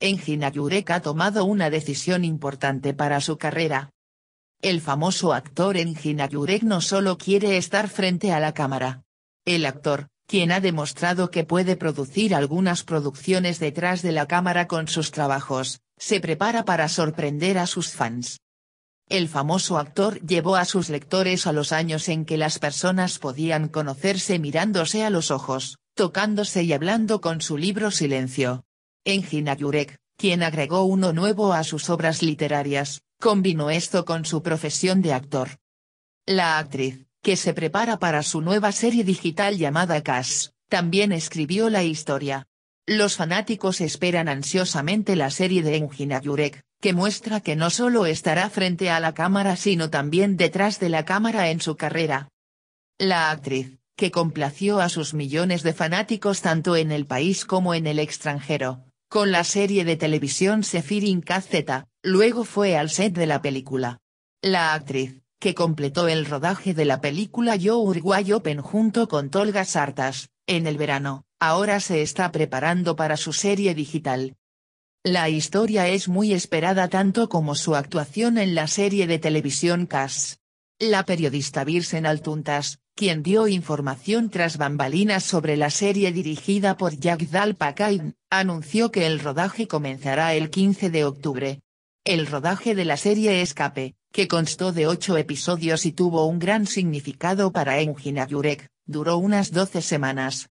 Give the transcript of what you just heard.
Engin ha tomado una decisión importante para su carrera. El famoso actor Engin Yurek no solo quiere estar frente a la cámara. El actor, quien ha demostrado que puede producir algunas producciones detrás de la cámara con sus trabajos, se prepara para sorprender a sus fans. El famoso actor llevó a sus lectores a los años en que las personas podían conocerse mirándose a los ojos, tocándose y hablando con su libro Silencio. Engin Ayurek, quien agregó uno nuevo a sus obras literarias, combinó esto con su profesión de actor. La actriz, que se prepara para su nueva serie digital llamada Cash, también escribió la historia. Los fanáticos esperan ansiosamente la serie de Engin Ayurek, que muestra que no solo estará frente a la cámara sino también detrás de la cámara en su carrera. La actriz, que complació a sus millones de fanáticos tanto en el país como en el extranjero, con la serie de televisión Sefirin KZ, luego fue al set de la película. La actriz, que completó el rodaje de la película Yo Uruguay Open junto con Tolga Sartas, en el verano, ahora se está preparando para su serie digital. La historia es muy esperada tanto como su actuación en la serie de televisión Cass la periodista Virsen Altuntas, quien dio información tras bambalinas sobre la serie dirigida por Jagdal Pakain, anunció que el rodaje comenzará el 15 de octubre. El rodaje de la serie Escape, que constó de ocho episodios y tuvo un gran significado para Engina Ayurek, duró unas 12 semanas.